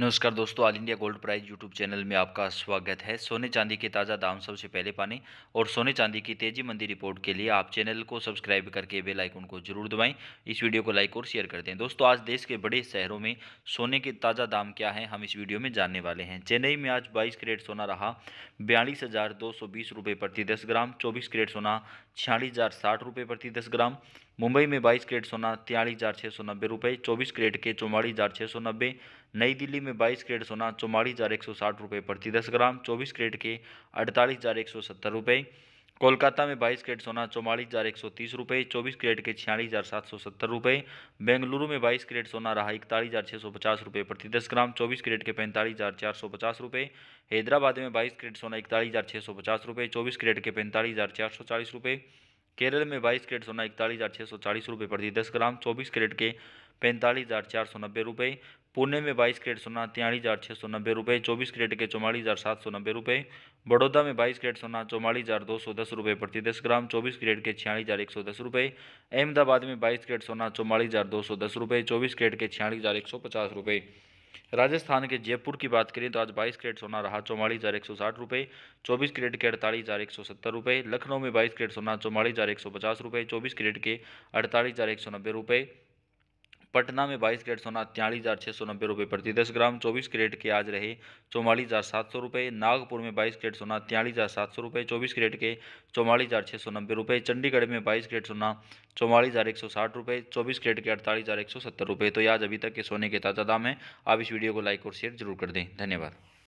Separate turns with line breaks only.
नमस्कार दोस्तों all India gold price YouTube channel में आपका स्वागत है सोने चांदी के ताज़ा दाम सबसे पहले पाने और सोने चांदी की तेजी मंदी रिपोर्ट के लिए आप चैनल को सब्सक्राइब करके बेल आइकन को जरूर दबाएं इस वीडियो को लाइक और शेयर कर दें दोस्तों आज देश के बड़े शहरों में सोने के ताज़ा दाम क्या है हम इस वीडियो में जानने वाले हैं चेन्नई में आज बाईस करेट सोना रहा बयालीस प्रति दस ग्राम चौबीस करेट सोना छियालीस प्रति दस ग्राम मुंबई में बाईस करेट सोना तिरालीस हज़ार छः सौ नब्बे रुपये चौबीस करेट के चौवालीस हज़ार छः सौ नब्बे नई दिल्ली में बाईस करेट सोना चौवालीस हज़ार एक सौ साठ रुपये प्रति दस ग्राम चौबीस करेट के अड़तालीस हज़ार एक सौ सत्तर रुपये कोलकाता में बाईस करेट सोना चौवालीस हज़ार एक सौ तीस रुपये चौबीस करेट के छियालीस हज़ार सात सौ सत्तर रुपये बेंगलुरु में बाईस करेट सोना रहा इकतालीस हज़ार छः सौ पचास रुपये प्रति दस ग्राम चौबीस करेट के पैंतालीस हज़ार चार सौ पचास रुपये हैदराबाद में बाईस करेट सोना इकतालीस हज़ार छः सौ पचास रुपये चौबीस करेट के पैंतालीस हज़ार चार सौ चालीस रुपये केरल में बाईस कैरेट सोना इकतालीस हज़ार छः सौ चालीस रुपये प्रति दस ग्राम चौबीस कैरेट के पैंतालीस हज़ार चार सौ नब्बे रुपये पुणे में बाईस कैरेट सोना तिरालीस हज़ार छः सौ नब्बे रुपये चौबीस कैरेट के चौवालीस हज़ार सात सौ नब्बे रुपये बड़ौदा में बाईस कैरेट सोना चौवालीस हज़ार दो सौ दस रुपये प्रति दस ग्राम चौबीस कैरेट के छियालीस हज़ार एक सौ दस रुपये अहमदाबाद में बाईस कैरेट सोना चौवालीस हज़ार दो सौ दस रुपये चौबीस कैरेट के छियालीस हज़ार एक सौ पचास रुपये राजस्थान के जयपुर की बात करें तो आज 22 करेट सोना रहा चौवालीस हज़ार एक सौ साठ रुपये चौबीस करेट के अड़तालीस हज़ार एक सौ सत्तर रुपये लखनऊ में बाईस करेट सोना चौवालीस हज़ार एक सौ पचास रुपये चौबीस करेट के अड़तालीस हज़ार एक सौ नब्बे रुपये पटना में बाईस कैरेट सोना त्यालीस हज़ार छः सौ नब्बे रुपये प्रति दस ग्राम चौबीस कैरेट के आज रहे चौवालीस हज़ार सात सौ रुपये नागपुर में बाईस कैरेट सोना त्यालीस हज़ार सात सौ रुपये चौबीस कैरेट के चौवालीस हज़ार छः सौ नब्बे रुपये चंडीगढ़ में बाईस कैरेट सोना चौवालीस हज़ार एक सौ साठ रुपये चौबीस कैरेट के अड़तालीस हज़ार एक सौ सत्तर रुपये तो आज अभी तक के सोने के ताज़ा दाम है आप इस वीडियो को लाइक और शेयर जरूर कर दें धन्यवाद